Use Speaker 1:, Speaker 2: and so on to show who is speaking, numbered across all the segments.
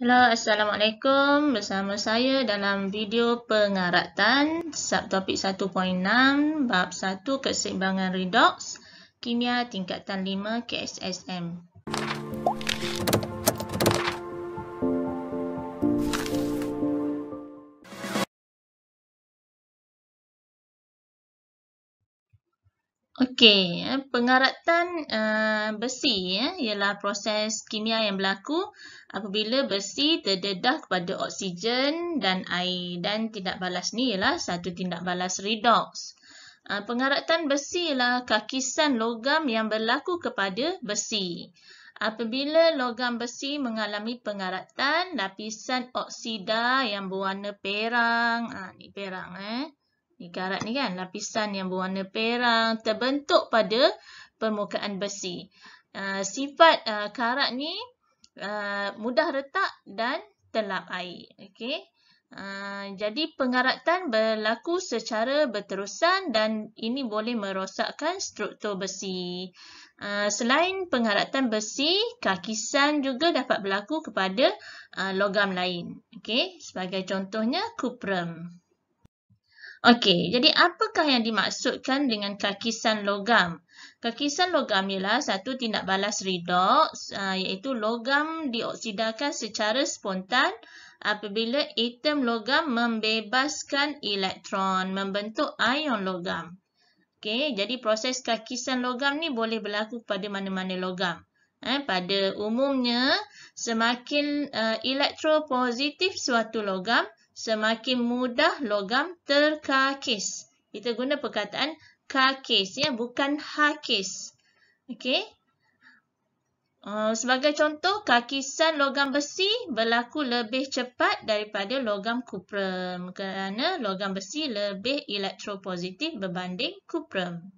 Speaker 1: Hello, Assalamualaikum. Bersama saya dalam video pengaratan subtopik 1.6 bab 1 keseimbangan redox kimia tingkatan 5 KSSM. Okey, ya. pengaratan uh, besi ya, ialah proses kimia yang berlaku apabila besi terdedah kepada oksigen dan air dan tindak balas ni ialah satu tindak balas redox. Uh, pengaratan besi ialah kakisan logam yang berlaku kepada besi. Apabila logam besi mengalami pengaratan, lapisan oksida yang berwarna perang, ah ni perang eh, Ni karat ni kan, lapisan yang berwarna perang terbentuk pada permukaan besi. Uh, sifat uh, karat ni uh, mudah retak dan telap air. Okay. Uh, jadi pengaratan berlaku secara berterusan dan ini boleh merosakkan struktur besi. Uh, selain pengaratan besi, kakisan juga dapat berlaku kepada uh, logam lain. Okay. Sebagai contohnya, kuprem. Okey, jadi apakah yang dimaksudkan dengan kakisan logam? Kakisan logam ialah satu tindak balas redoks, ah, iaitu logam dioksidakan secara spontan apabila atom logam membebaskan elektron membentuk ion logam. Okey, jadi proses kakisan logam ni boleh berlaku pada mana-mana logam. Eh, pada umumnya, semakin uh, elektropositif suatu logam, semakin mudah logam terkakis. Kita guna perkataan kakis, ya, bukan hakis. Okey. Uh, sebagai contoh, kakisan logam besi berlaku lebih cepat daripada logam kuprum kerana logam besi lebih elektropositif berbanding kuprum.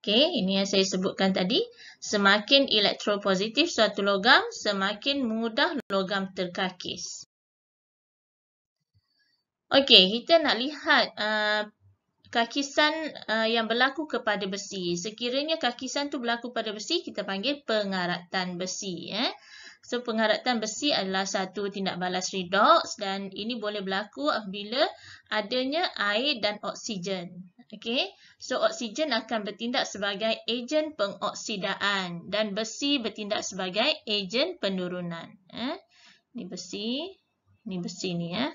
Speaker 1: Okey, ini yang saya sebutkan tadi. Semakin elektropositif suatu logam, semakin mudah logam terkakis. Okey, kita nak lihat uh, kakisan uh, yang berlaku kepada besi. Sekiranya kakisan tu berlaku pada besi, kita panggil pengaratan besi. Eh. So, pengaratan besi adalah satu tindak balas redox dan ini boleh berlaku bila adanya air dan oksigen. Okey, so oksigen akan bertindak sebagai ejen pengoksidaan dan besi bertindak sebagai ejen penurunan. Eh. Ini besi, ini besi ni ya. Eh.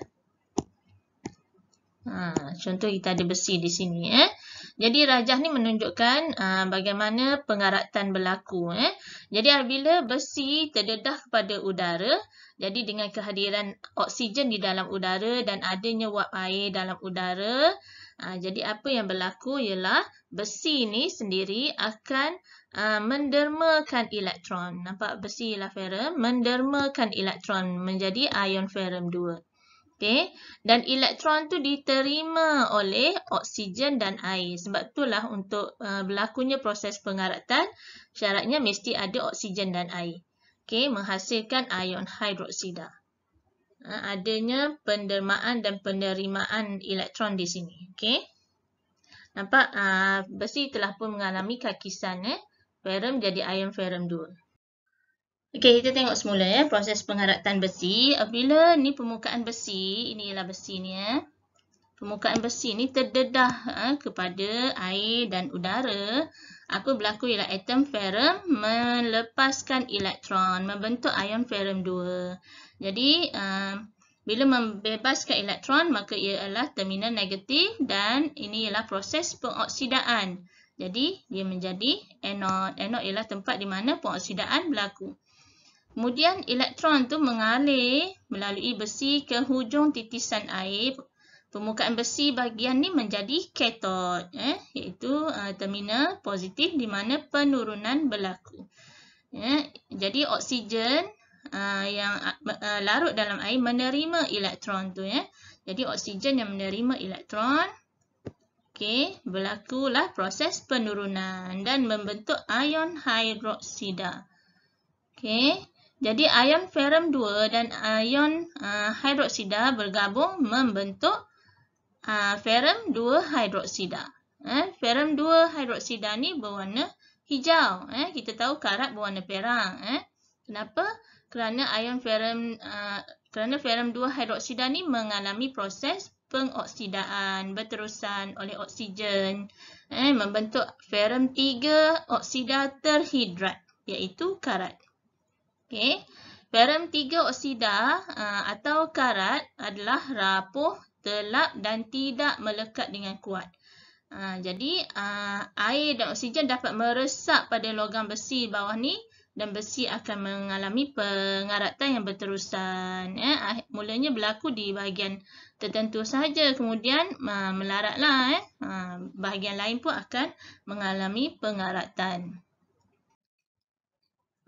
Speaker 1: Ha, contoh kita ada besi di sini. Eh. Jadi rajah ni menunjukkan ha, bagaimana pengaratan berlaku. Eh. Jadi apabila besi terdedah kepada udara, jadi dengan kehadiran oksigen di dalam udara dan adanya wap air dalam udara, ha, jadi apa yang berlaku ialah besi ni sendiri akan ha, mendermakan elektron. Nampak besi lah ferum? Mendermakan elektron menjadi ion ferum 2 okay? dan elektron tu diterima oleh oksigen dan air. Sebab itulah untuk uh, berlakunya proses pengaratan, syaratnya mesti ada oksigen dan air. Okay? Menghasilkan ion hidroksida. Ha, adanya pendermaan dan penerimaan elektron di sini. Okay? Nampak uh, besi telah pun mengalami kakisan. Eh? Ferum jadi ion ferum 2. Okey, kita tengok semula ya proses pengharatan besi. Apabila ni permukaan besi, ini ialah besi ni ya. Permukaan besi ni terdedah ha, kepada air dan udara. Apa berlaku ialah atom ferum melepaskan elektron, membentuk ion ferum 2. Jadi, ha, bila membebaskan elektron, maka ia adalah terminal negatif dan ini ialah proses pengoksidaan. Jadi, dia menjadi anode. Anode ialah tempat di mana pengoksidaan berlaku. Kemudian elektron tu mengalir melalui besi ke hujung titisan air. Permukaan besi bahagian ni menjadi ketod. Eh, iaitu uh, terminal positif di mana penurunan berlaku. Eh, jadi oksigen uh, yang uh, larut dalam air menerima elektron tu. Eh. Jadi oksigen yang menerima elektron. Okey, berlakulah proses penurunan dan membentuk ion hidroksida. Okey. Jadi ion ferum 2 dan ion uh, hidroksida bergabung membentuk uh, eh, ferum 2 hidroksida. Eh, ferum 2 hidroksida ni berwarna hijau. Eh, kita tahu karat berwarna perang. Eh. Kenapa? Kerana ion ferum uh, eh, kerana ferum 2 hidroksida ni mengalami proses pengoksidaan berterusan oleh oksigen eh, membentuk ferum 3 oksida terhidrat iaitu karat. Okey. Ferum 3 oksida uh, atau karat adalah rapuh, telap dan tidak melekat dengan kuat. Uh, jadi, uh, air dan oksigen dapat meresap pada logam besi bawah ni dan besi akan mengalami pengaratan yang berterusan. Eh. Mulanya berlaku di bahagian tertentu saja, Kemudian, uh, melaratlah. Ya. Eh. Uh, bahagian lain pun akan mengalami pengaratan.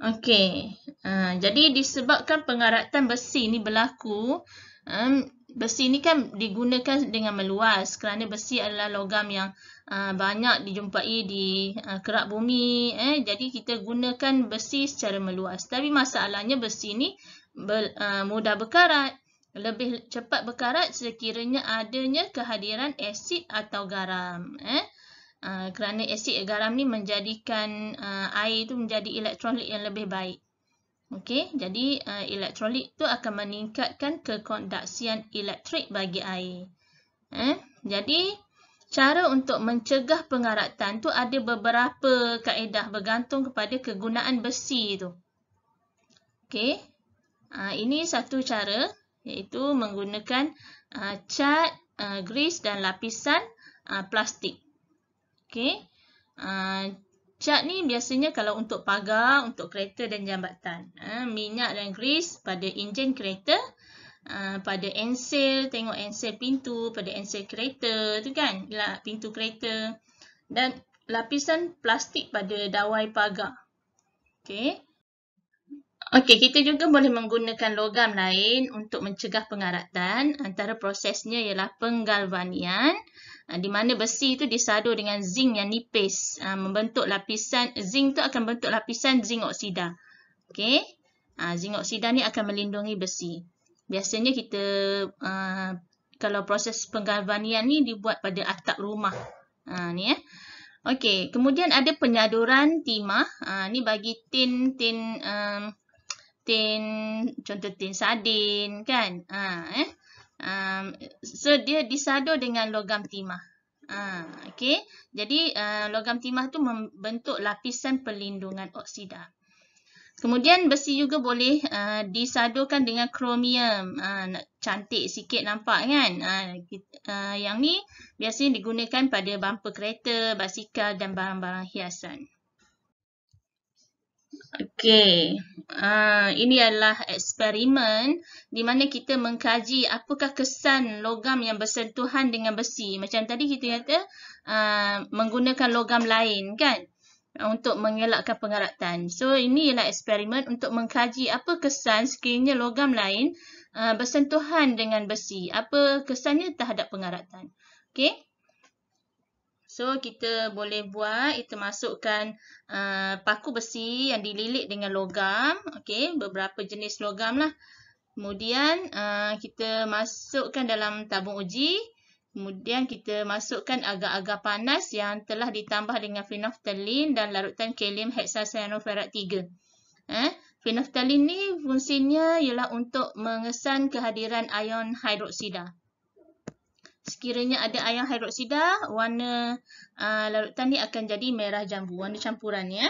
Speaker 1: Okey, uh, jadi disebabkan pengaratan besi ni berlaku, um, besi ni kan digunakan dengan meluas kerana besi adalah logam yang uh, banyak dijumpai di uh, kerak bumi. Eh? Jadi kita gunakan besi secara meluas. Tapi masalahnya besi ni ber, uh, mudah berkarat. Lebih cepat berkarat sekiranya adanya kehadiran asid atau garam. Eh? Ah, kerana asid garam ni menjadikan uh, air itu menjadi elektrolit yang lebih baik. Okey, jadi uh, elektrolit tu akan meningkatkan kekonduksian elektrik bagi air. Eh? Jadi, cara untuk mencegah pengaratan tu ada beberapa kaedah bergantung kepada kegunaan besi tu. Okey, uh, ini satu cara iaitu menggunakan uh, cat, uh, grease dan lapisan uh, plastik. Okey. Uh, ah, cat ni biasanya kalau untuk pagar, untuk kereta dan jambatan. Uh, minyak dan gris pada enjin kereta. Uh, pada ensel, tengok ensel pintu, pada ensel kereta tu kan, pintu kereta dan lapisan plastik pada dawai pagar. Okey. Okey, kita juga boleh menggunakan logam lain untuk mencegah pengaratan. Antara prosesnya ialah penggalvanian ah, di mana besi itu disadur dengan zinc yang nipis ah, membentuk lapisan zinc itu akan bentuk lapisan zinc oksida. Okey. Ah, zinc oksida ni akan melindungi besi. Biasanya kita kalau proses penggalvanian ni dibuat pada atap rumah. Ha ni ya. Okey, kemudian ada penyaduran timah. Ha ni bagi tin tin um, tin contoh tin sardin kan ha eh um, so dia disadur dengan logam timah ha okay. jadi uh, logam timah tu membentuk lapisan perlindungan oksida kemudian besi juga boleh uh, disadurkan dengan kromium ha, nak cantik sikit nampak kan ha uh, uh, yang ni biasanya digunakan pada bumper kereta basikal dan barang-barang hiasan Okey, uh, ini adalah eksperimen di mana kita mengkaji apakah kesan logam yang bersentuhan dengan besi. Macam tadi kita kata uh, menggunakan logam lain kan untuk mengelakkan pengaratan. So, ini adalah eksperimen untuk mengkaji apa kesan sekiranya logam lain uh, bersentuhan dengan besi. Apa kesannya terhadap pengaratan. Okey. So kita boleh buat itu masukkan uh, paku besi yang dililit dengan logam. Okey, beberapa jenis logam lah. Kemudian uh, kita masukkan dalam tabung uji. Kemudian kita masukkan agar-agar panas yang telah ditambah dengan phenolphthalein dan larutan kalium hexacyanoferrat 3. Eh, phenolphthalein ni fungsinya ialah untuk mengesan kehadiran ion hidroksida sekiranya ada ayam hidroksida, warna uh, larutan ni akan jadi merah jambu, warna campurannya.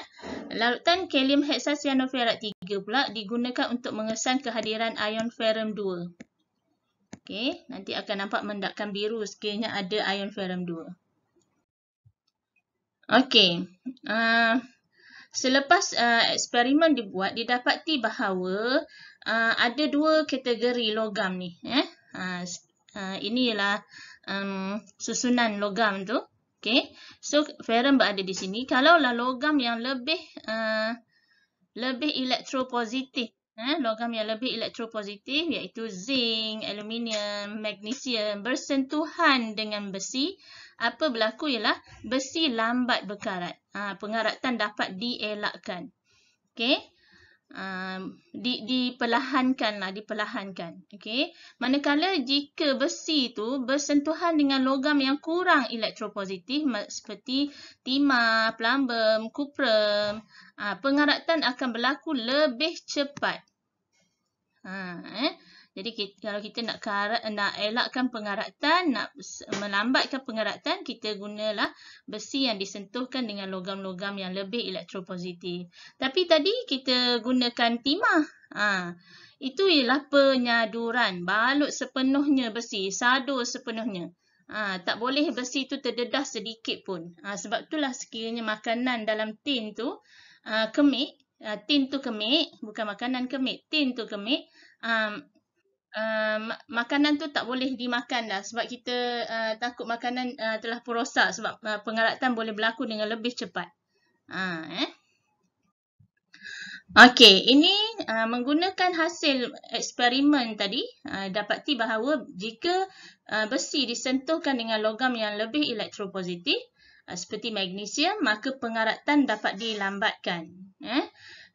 Speaker 1: Larutan kalium heksasianoferat 3 pula digunakan untuk mengesan kehadiran ion ferum 2. Okay, nanti akan nampak mendakan biru sekiranya ada ion ferum 2. Okey. Uh, selepas uh, eksperimen dibuat didapati bahawa uh, ada dua kategori logam ni, eh. Uh, uh, ini ialah uh, um, susunan logam tu. Okay. So, ferum berada di sini. Kalaulah logam yang lebih uh, lebih elektropositif. Eh, logam yang lebih elektropositif iaitu zinc, aluminium, magnesium bersentuhan dengan besi. Apa berlaku ialah besi lambat berkarat. Ha, ah, pengaratan dapat dielakkan. Okay. Um, di, diperlahankan lah, diperlahankan. Okay? Manakala jika besi itu bersentuhan dengan logam yang kurang elektropositif seperti timah, plumbum, kuprum, ah, pengaratan akan berlaku lebih cepat. Ha, eh. Jadi kita, kalau kita nak karat, nak elakkan pengaratan, nak melambatkan pengaratan, kita gunalah besi yang disentuhkan dengan logam-logam yang lebih elektropositif. Tapi tadi kita gunakan timah. Ha, itu ialah penyaduran. Balut sepenuhnya besi, sadu sepenuhnya. Ha, tak boleh besi itu terdedah sedikit pun. Ha, sebab itulah sekiranya makanan dalam tin tu ha, kemik, Uh, tin tu kemik, bukan makanan kemik, tin tu kemik, um, um, makanan tu tak boleh dimakan dah sebab kita uh, takut makanan uh, telah pun sebab uh, pengaratan boleh berlaku dengan lebih cepat. Ha, eh. Okey, ini uh, menggunakan hasil eksperimen tadi uh, dapati bahawa jika uh, besi disentuhkan dengan logam yang lebih elektropositif uh, seperti magnesium maka pengaratan dapat dilambatkan. Eh.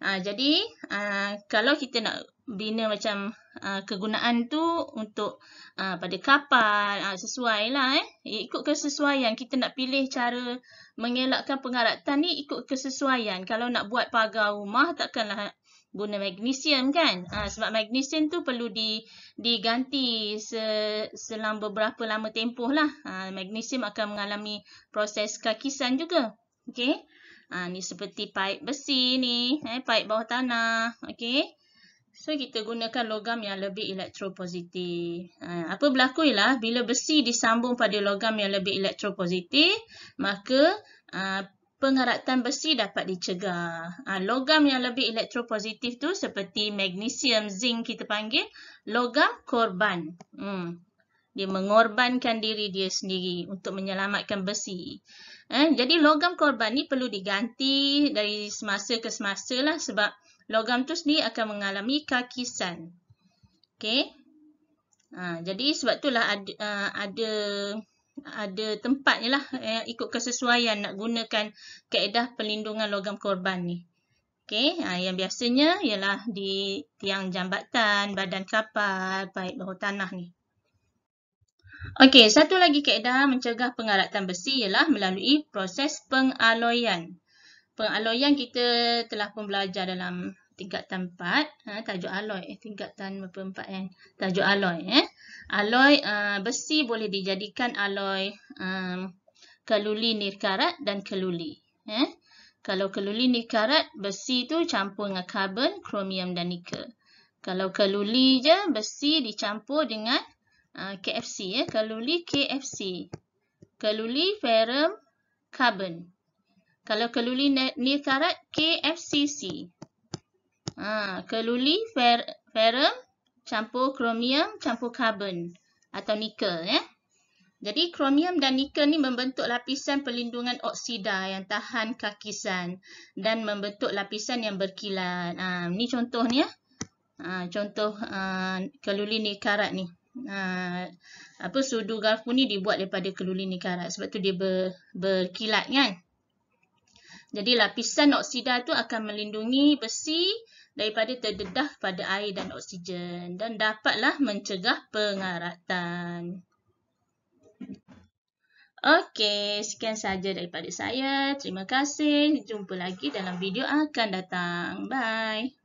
Speaker 1: Uh, jadi uh, kalau kita nak bina macam Ah, kegunaan tu untuk uh, pada kapal uh, sesuai lah eh. Ikut kesesuaian kita nak pilih cara mengelakkan pengaratan ni ikut kesesuaian. Kalau nak buat pagar rumah takkanlah guna magnesium kan. Uh, sebab magnesium tu perlu di, diganti se, selam beberapa lama tempoh lah. Uh, magnesium akan mengalami proses kakisan juga. okey Ha, ni seperti paip besi ni, eh, paip bawah tanah, okey. So kita gunakan logam yang lebih elektropositif. Ha, apa berlaku ialah bila besi disambung pada logam yang lebih elektropositif, maka ha, pengaratan besi dapat dicegah. Ha, logam yang lebih elektropositif tu seperti magnesium, zinc kita panggil logam korban. Hmm. Dia mengorbankan diri dia sendiri untuk menyelamatkan besi. Eh, jadi logam korban ni perlu diganti dari semasa ke semasa lah sebab logam tu sendiri akan mengalami kakisan. Okey. Ha, jadi sebab itulah ada ha, ada ada tempatnya lah eh, ikut kesesuaian nak gunakan kaedah pelindungan logam korban ni. Okey, ha, yang biasanya ialah di tiang jambatan, badan kapal, baik bawah tanah ni. Okey, satu lagi kaedah mencegah pengaratan besi ialah melalui proses pengaloyan pengaloyan kita telah pun belajar dalam tingkat tempat, ha, tajuk aloy, eh, tingkatan berapa 4 kan, eh tajuk aloy. eh aloi uh, besi boleh dijadikan aloy um, keluli nikarat dan keluli eh kalau keluli nirkarat besi tu campur dengan karbon kromium dan nikel kalau keluli je besi dicampur dengan uh, eh, KFC eh keluli KFC keluli ferum carbon kalau keluli karat KFCC. Ha, keluli fer campur kromium campur karbon atau nikel. Eh? Jadi, kromium dan nikel ni membentuk lapisan pelindungan oksida yang tahan kakisan dan membentuk lapisan yang berkilat. Ha, ni contohnya. Ha, contoh ha, keluli karat ni. Ha, apa sudu garpu ni dibuat daripada keluli karat sebab tu dia ber, berkilat kan jadi lapisan oksida tu akan melindungi besi daripada terdedah pada air dan oksigen dan dapatlah mencegah pengaratan. Okey, sekian saja daripada saya. Terima kasih. Jumpa lagi dalam video akan datang. Bye.